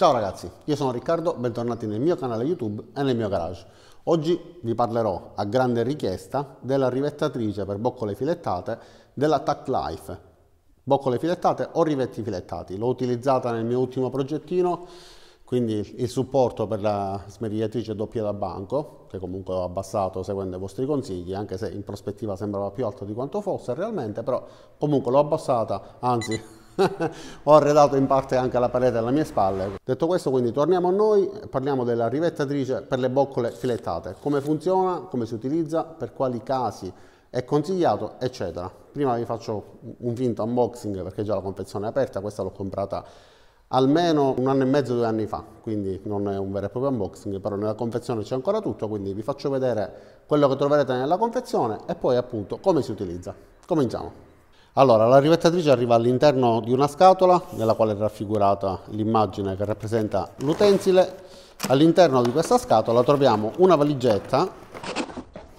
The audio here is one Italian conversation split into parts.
Ciao ragazzi, io sono Riccardo, bentornati nel mio canale YouTube e nel mio garage. Oggi vi parlerò a grande richiesta della rivettatrice per boccole filettate della Tac Life. Boccole filettate o rivetti filettati, l'ho utilizzata nel mio ultimo progettino, quindi il supporto per la smerigliatrice doppia da banco, che comunque ho abbassato seguendo i vostri consigli, anche se in prospettiva sembrava più alto di quanto fosse realmente, però comunque l'ho abbassata, anzi ho arredato in parte anche la parete alla mia spalle. Detto questo quindi torniamo a noi e parliamo della rivettatrice per le boccole filettate, come funziona, come si utilizza, per quali casi è consigliato eccetera. Prima vi faccio un finto unboxing perché già la confezione è aperta, questa l'ho comprata almeno un anno e mezzo, due anni fa, quindi non è un vero e proprio unboxing, però nella confezione c'è ancora tutto, quindi vi faccio vedere quello che troverete nella confezione e poi appunto come si utilizza. Cominciamo! Allora, la rivettatrice arriva all'interno di una scatola nella quale è raffigurata l'immagine che rappresenta l'utensile. All'interno di questa scatola troviamo una valigetta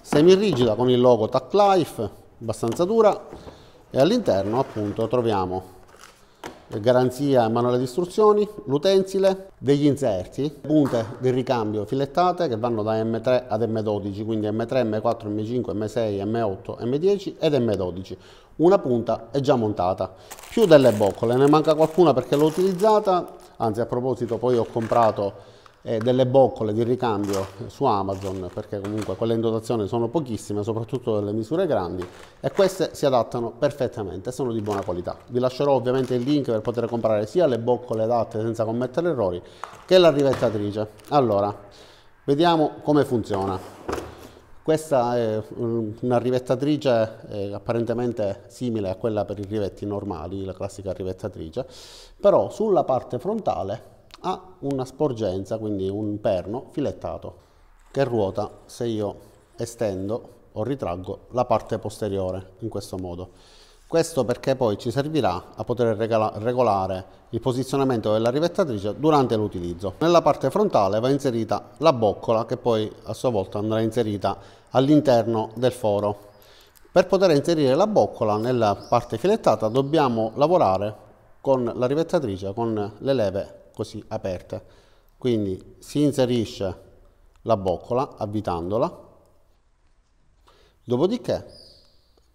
semirigida con il logo Tac Life, abbastanza dura, e all'interno appunto troviamo garanzia e manuale di istruzioni, l'utensile, degli inserti, punte di ricambio filettate che vanno da M3 ad M12, quindi M3, M4, M5, M6, M8, M10 ed M12 una punta è già montata più delle boccole ne manca qualcuna perché l'ho utilizzata anzi a proposito poi ho comprato eh, delle boccole di ricambio su Amazon perché comunque quelle in dotazione sono pochissime soprattutto delle misure grandi e queste si adattano perfettamente sono di buona qualità vi lascerò ovviamente il link per poter comprare sia le boccole adatte senza commettere errori che la rivettatrice allora vediamo come funziona questa è una rivettatrice eh, apparentemente simile a quella per i rivetti normali, la classica rivettatrice, però sulla parte frontale ha una sporgenza, quindi un perno filettato che ruota se io estendo o ritraggo la parte posteriore in questo modo. Questo perché poi ci servirà a poter regolare il posizionamento della rivettatrice durante l'utilizzo. Nella parte frontale va inserita la boccola che poi a sua volta andrà inserita all'interno del foro. Per poter inserire la boccola nella parte filettata dobbiamo lavorare con la rivettatrice con le leve così aperte. Quindi si inserisce la boccola avvitandola, dopodiché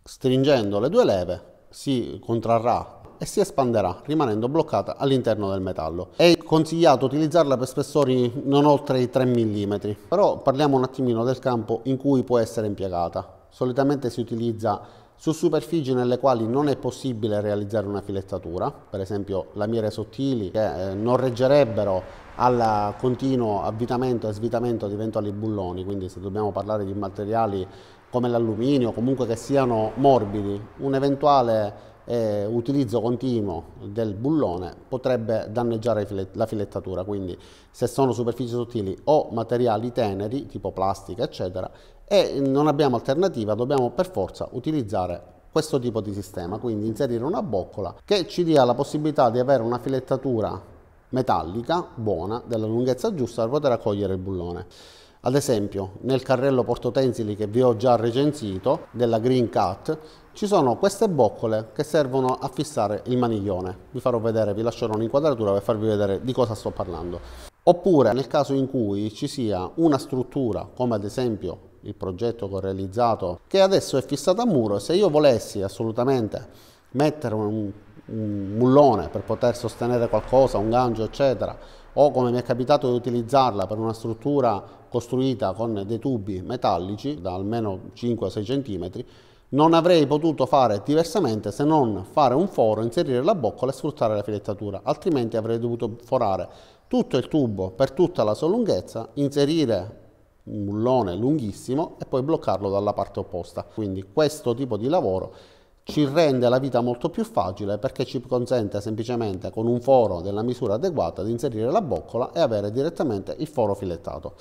Stringendo le due leve si contrarrà e si espanderà rimanendo bloccata all'interno del metallo. È consigliato utilizzarla per spessori non oltre i 3 mm, però parliamo un attimino del campo in cui può essere impiegata. Solitamente si utilizza su superfici nelle quali non è possibile realizzare una filettatura, per esempio lamiere sottili che eh, non reggerebbero al continuo avvitamento e svitamento di eventuali bulloni, quindi se dobbiamo parlare di materiali come l'alluminio, comunque che siano morbidi, un eventuale eh, utilizzo continuo del bullone potrebbe danneggiare la filettatura, quindi se sono superfici sottili o materiali teneri, tipo plastica, eccetera, e non abbiamo alternativa, dobbiamo per forza utilizzare questo tipo di sistema, quindi inserire una boccola che ci dia la possibilità di avere una filettatura metallica buona, della lunghezza giusta per poter accogliere il bullone. Ad esempio, nel carrello portotensili che vi ho già recensito, della Green Cut, ci sono queste boccole che servono a fissare il maniglione. Vi farò vedere, vi lascerò un'inquadratura per farvi vedere di cosa sto parlando. Oppure nel caso in cui ci sia una struttura, come ad esempio il progetto che ho realizzato, che adesso è fissata a muro, se io volessi assolutamente mettere un, un mullone per poter sostenere qualcosa, un gancio, eccetera, o come mi è capitato di utilizzarla per una struttura costruita con dei tubi metallici da almeno 5-6 cm, non avrei potuto fare diversamente se non fare un foro, inserire la boccola e sfruttare la filettatura, altrimenti avrei dovuto forare tutto il tubo per tutta la sua lunghezza, inserire un mullone lunghissimo e poi bloccarlo dalla parte opposta. Quindi questo tipo di lavoro ci rende la vita molto più facile perché ci consente semplicemente con un foro della misura adeguata di inserire la boccola e avere direttamente il foro filettato.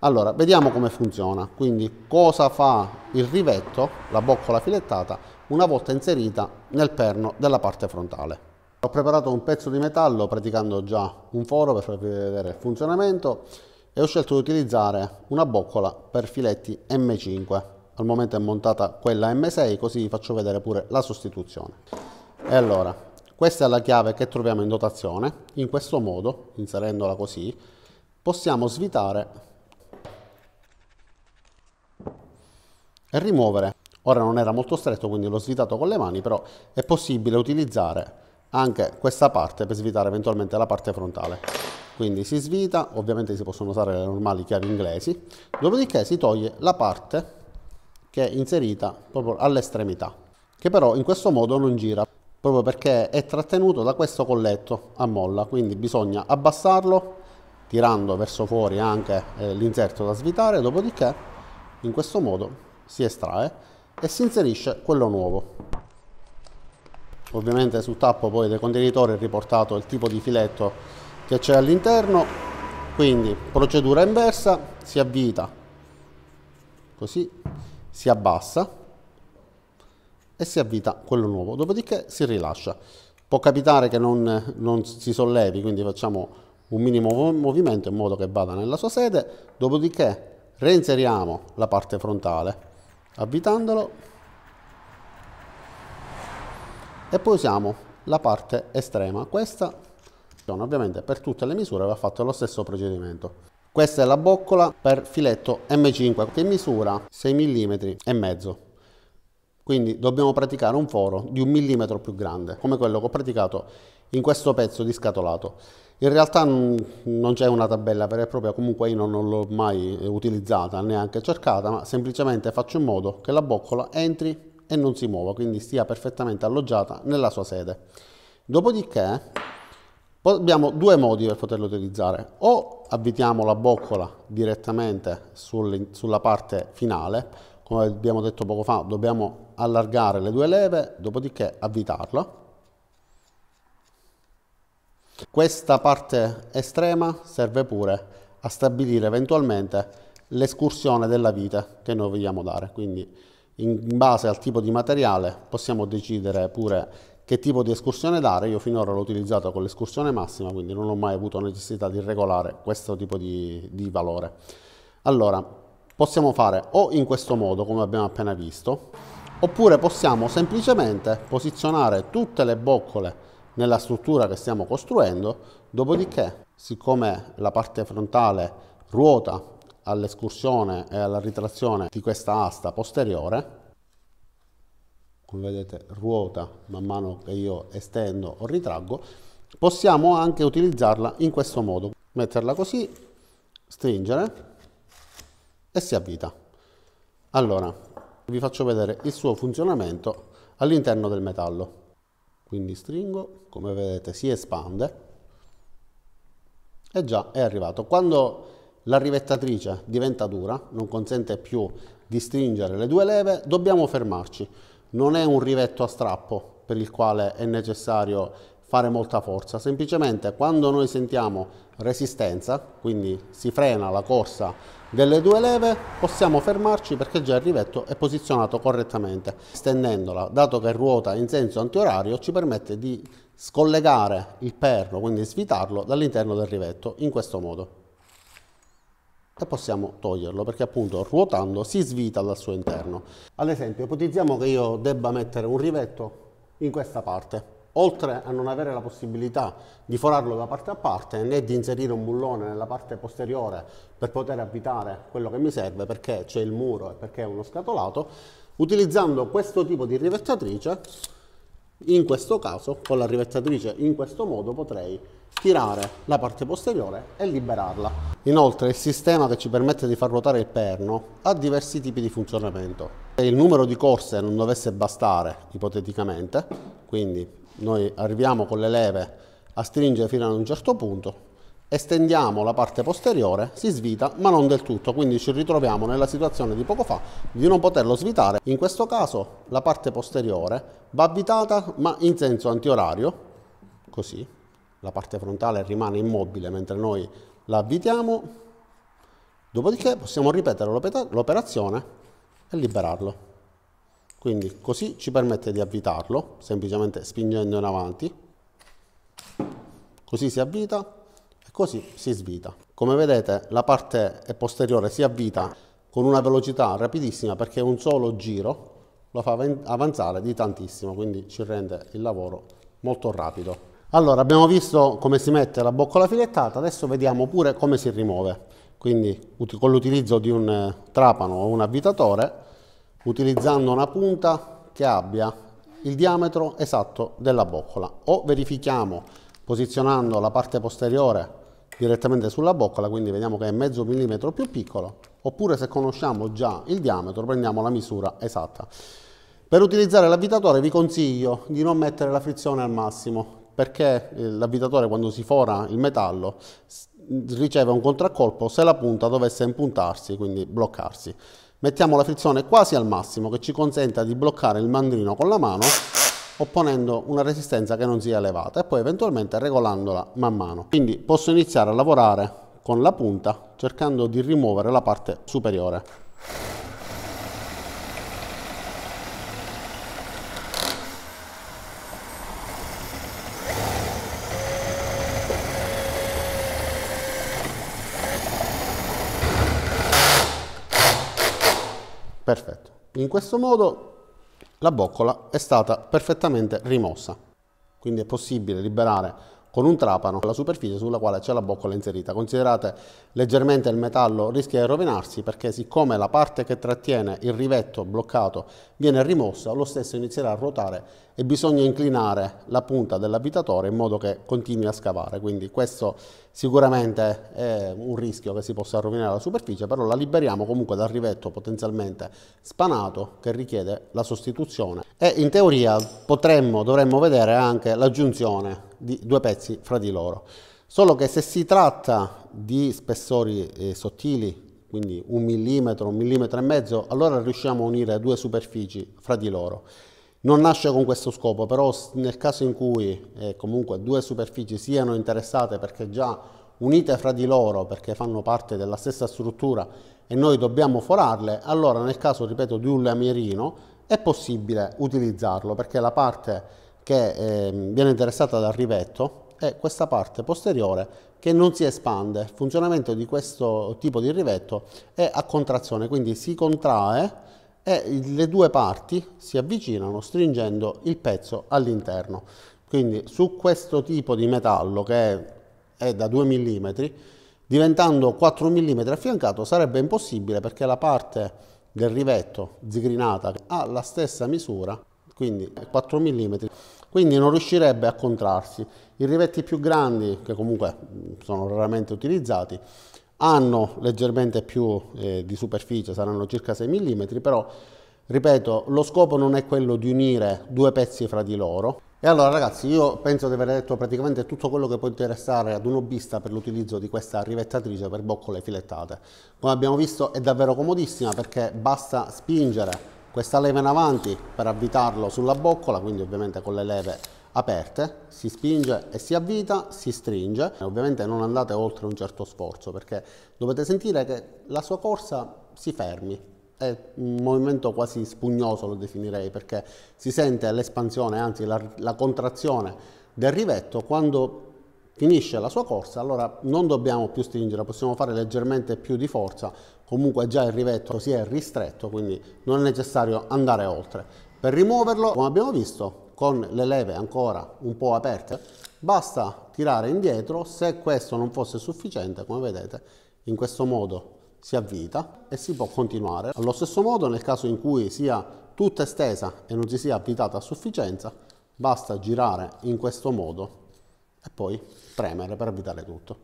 Allora, vediamo come funziona. Quindi cosa fa il rivetto, la boccola filettata, una volta inserita nel perno della parte frontale. Ho preparato un pezzo di metallo praticando già un foro per farvi vedere il funzionamento e ho scelto di utilizzare una boccola per filetti M5 al momento è montata quella M6 così vi faccio vedere pure la sostituzione e allora questa è la chiave che troviamo in dotazione in questo modo inserendola così possiamo svitare e rimuovere ora non era molto stretto quindi l'ho svitato con le mani però è possibile utilizzare anche questa parte per svitare eventualmente la parte frontale quindi si svita ovviamente si possono usare le normali chiavi inglesi dopodiché si toglie la parte che è inserita proprio all'estremità, che però in questo modo non gira, proprio perché è trattenuto da questo colletto a molla, quindi bisogna abbassarlo tirando verso fuori anche eh, l'inserto da svitare, dopodiché in questo modo si estrae e si inserisce quello nuovo. Ovviamente sul tappo poi del contenitore è riportato il tipo di filetto che c'è all'interno, quindi procedura inversa, si avvita così si abbassa e si avvita quello nuovo, dopodiché si rilascia. Può capitare che non, non si sollevi, quindi facciamo un minimo movimento in modo che vada nella sua sede, dopodiché reinseriamo la parte frontale avvitandolo e poi usiamo la parte estrema. Questa ovviamente per tutte le misure va fatto lo stesso procedimento. Questa è la boccola per filetto M5 che misura 6 mm e mezzo. Quindi dobbiamo praticare un foro di un millimetro più grande, come quello che ho praticato in questo pezzo di scatolato. In realtà non c'è una tabella vera e propria, comunque io non, l'ho mai utilizzata, neanche cercata, ma semplicemente faccio in modo che la boccola entri e non si muova, quindi stia perfettamente alloggiata nella sua sede. Dopodiché Abbiamo due modi per poterlo utilizzare, o avvitiamo la boccola direttamente sul, sulla parte finale, come abbiamo detto poco fa, dobbiamo allargare le due leve, dopodiché avvitarla. Questa parte estrema serve pure a stabilire eventualmente l'escursione della vite che noi vogliamo dare, quindi in base al tipo di materiale possiamo decidere pure che tipo di escursione dare. Io finora l'ho utilizzato con l'escursione massima, quindi non ho mai avuto necessità di regolare questo tipo di, di valore. Allora, possiamo fare o in questo modo, come abbiamo appena visto, oppure possiamo semplicemente posizionare tutte le boccole nella struttura che stiamo costruendo, dopodiché, siccome la parte frontale ruota all'escursione e alla ritrazione di questa asta posteriore, come vedete ruota man mano che io estendo o ritraggo, possiamo anche utilizzarla in questo modo, metterla così, stringere e si avvita. Allora, vi faccio vedere il suo funzionamento all'interno del metallo. Quindi stringo, come vedete si espande e già è arrivato. Quando la rivettatrice diventa dura, non consente più di stringere le due leve, dobbiamo fermarci non è un rivetto a strappo per il quale è necessario fare molta forza, semplicemente quando noi sentiamo resistenza, quindi si frena la corsa delle due leve, possiamo fermarci perché già il rivetto è posizionato correttamente. Stendendola, dato che ruota in senso antiorario, ci permette di scollegare il perno, quindi svitarlo dall'interno del rivetto in questo modo e possiamo toglierlo perché appunto ruotando si svita dal suo interno. Ad esempio ipotizziamo che io debba mettere un rivetto in questa parte. Oltre a non avere la possibilità di forarlo da parte a parte né di inserire un bullone nella parte posteriore per poter abitare quello che mi serve perché c'è il muro e perché è uno scatolato, utilizzando questo tipo di rivettatrice, in questo caso con la rivettatrice in questo modo potrei tirare la parte posteriore e liberarla. Inoltre il sistema che ci permette di far ruotare il perno ha diversi tipi di funzionamento. Se il numero di corse non dovesse bastare ipoteticamente, quindi noi arriviamo con le leve a stringere fino ad un certo punto, estendiamo la parte posteriore, si svita ma non del tutto, quindi ci ritroviamo nella situazione di poco fa di non poterlo svitare. In questo caso la parte posteriore va avvitata ma in senso antiorario, così, la parte frontale rimane immobile mentre noi la avvitiamo, dopodiché possiamo ripetere l'operazione e liberarlo. Quindi così ci permette di avvitarlo, semplicemente spingendo in avanti, così si avvita e così si svita. Come vedete la parte posteriore si avvita con una velocità rapidissima perché un solo giro lo fa avanzare di tantissimo, quindi ci rende il lavoro molto rapido. Allora, abbiamo visto come si mette la boccola filettata, adesso vediamo pure come si rimuove. Quindi con l'utilizzo di un eh, trapano o un avvitatore, utilizzando una punta che abbia il diametro esatto della boccola. O verifichiamo posizionando la parte posteriore direttamente sulla boccola, quindi vediamo che è mezzo millimetro più piccolo, oppure se conosciamo già il diametro prendiamo la misura esatta. Per utilizzare l'avvitatore vi consiglio di non mettere la frizione al massimo, perché eh, l'avvitatore quando si fora il metallo riceve un contraccolpo se la punta dovesse impuntarsi, quindi bloccarsi. Mettiamo la frizione quasi al massimo che ci consenta di bloccare il mandrino con la mano opponendo una resistenza che non sia elevata e poi eventualmente regolandola man mano. Quindi posso iniziare a lavorare con la punta cercando di rimuovere la parte superiore. Perfetto. In questo modo la boccola è stata perfettamente rimossa. Quindi è possibile liberare con un trapano la superficie sulla quale c'è la boccola inserita. Considerate leggermente il metallo rischia di rovinarsi perché siccome la parte che trattiene il rivetto bloccato viene rimossa, lo stesso inizierà a ruotare e bisogna inclinare la punta dell'abitatore in modo che continui a scavare, quindi questo sicuramente è un rischio che si possa rovinare la superficie, però la liberiamo comunque dal rivetto potenzialmente spanato che richiede la sostituzione e in teoria potremmo, dovremmo vedere anche l'aggiunzione di due pezzi fra di loro. Solo che se si tratta di spessori eh, sottili quindi un millimetro, un millimetro e mezzo, allora riusciamo a unire due superfici fra di loro. Non nasce con questo scopo, però nel caso in cui eh, comunque due superfici siano interessate perché già unite fra di loro, perché fanno parte della stessa struttura e noi dobbiamo forarle, allora nel caso, ripeto, di un lamierino è possibile utilizzarlo perché la parte che eh, viene interessata dal rivetto è questa parte posteriore che non si espande. Il funzionamento di questo tipo di rivetto è a contrazione, quindi si contrae e le due parti si avvicinano stringendo il pezzo all'interno. Quindi su questo tipo di metallo che è, da 2 mm, diventando 4 mm affiancato sarebbe impossibile perché la parte del rivetto zigrinata ha la stessa misura, quindi 4 mm, quindi non riuscirebbe a contrarsi. I rivetti più grandi, che comunque sono raramente utilizzati, hanno leggermente più eh, di superficie, saranno circa 6 mm, però ripeto, lo scopo non è quello di unire due pezzi fra di loro. E allora ragazzi, io penso di aver detto praticamente tutto quello che può interessare ad un hobbista per l'utilizzo di questa rivettatrice per boccole filettate. Come abbiamo visto è davvero comodissima perché basta spingere questa leva in avanti per avvitarlo sulla boccola, quindi ovviamente con le leve aperte, si spinge e si avvita, si stringe. Ovviamente non andate oltre un certo sforzo perché dovete sentire che la sua corsa si fermi. È un movimento quasi spugnoso lo definirei perché si sente l'espansione, anzi la, la contrazione del rivetto quando finisce la sua corsa, allora non dobbiamo più stringere, possiamo fare leggermente più di forza, comunque già il rivetto si è ristretto, quindi non è necessario andare oltre. Per rimuoverlo, come abbiamo visto, con le leve ancora un po' aperte, basta tirare indietro, se questo non fosse sufficiente, come vedete, in questo modo si avvita e si può continuare. Allo stesso modo nel caso in cui sia tutta estesa e non si sia avvitata a sufficienza, basta girare in questo modo e poi premere per avvitare tutto.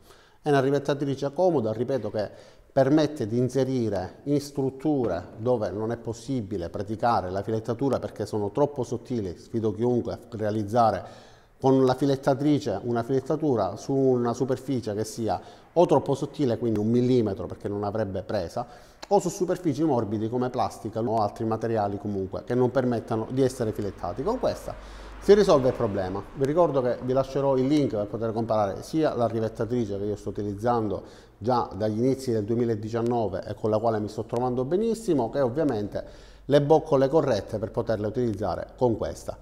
È una rivettatrice comoda, ripeto che permette di inserire in strutture dove non è possibile praticare la filettatura perché sono troppo sottili, sfido chiunque a realizzare con la filettatrice una filettatura su una superficie che sia o troppo sottile, quindi un millimetro perché non avrebbe presa, o su superfici morbidi come plastica o altri materiali comunque che non permettano di essere filettati. Con questa si risolve il problema. Vi ricordo che vi lascerò il link per poter comparare sia la rivettatrice che io sto utilizzando già dagli inizi del 2019 e con la quale mi sto trovando benissimo, che ovviamente le boccole corrette per poterle utilizzare con questa.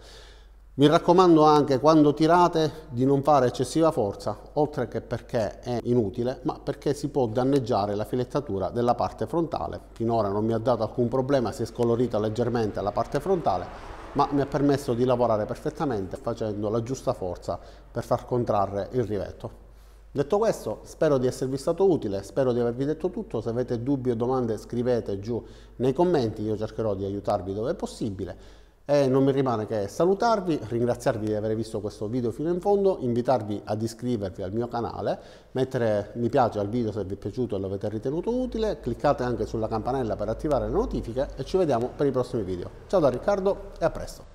Mi raccomando anche quando tirate di non fare eccessiva forza, oltre che perché è inutile, ma perché si può danneggiare la filettatura della parte frontale. Finora non mi ha dato alcun problema, si è scolorita leggermente la parte frontale, ma mi ha permesso di lavorare perfettamente facendo la giusta forza per far contrarre il rivetto. Detto questo, spero di esservi stato utile, spero di avervi detto tutto, se avete dubbi o domande scrivete giù nei commenti, io cercherò di aiutarvi dove è possibile e non mi rimane che salutarvi, ringraziarvi di aver visto questo video fino in fondo, invitarvi ad iscrivervi al mio canale, mettere mi piace al video se vi è piaciuto e lo avete ritenuto utile, cliccate anche sulla campanella per attivare le notifiche e ci vediamo per i prossimi video. Ciao da Riccardo e a presto!